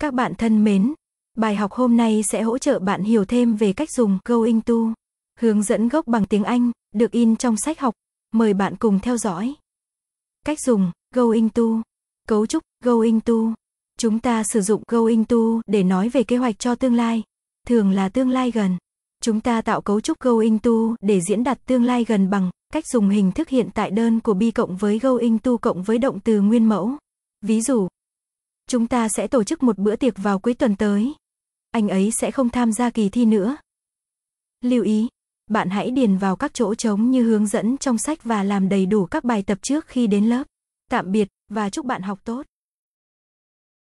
Các bạn thân mến, bài học hôm nay sẽ hỗ trợ bạn hiểu thêm về cách dùng Going to, hướng dẫn gốc bằng tiếng Anh, được in trong sách học. Mời bạn cùng theo dõi. Cách dùng Going to, cấu trúc Going to. Chúng ta sử dụng Going to để nói về kế hoạch cho tương lai, thường là tương lai gần. Chúng ta tạo cấu trúc Going to để diễn đạt tương lai gần bằng cách dùng hình thức hiện tại đơn của be cộng với Going to cộng với động từ nguyên mẫu. Ví dụ, Chúng ta sẽ tổ chức một bữa tiệc vào cuối tuần tới. Anh ấy sẽ không tham gia kỳ thi nữa. Lưu ý, bạn hãy điền vào các chỗ trống như hướng dẫn trong sách và làm đầy đủ các bài tập trước khi đến lớp. Tạm biệt và chúc bạn học tốt.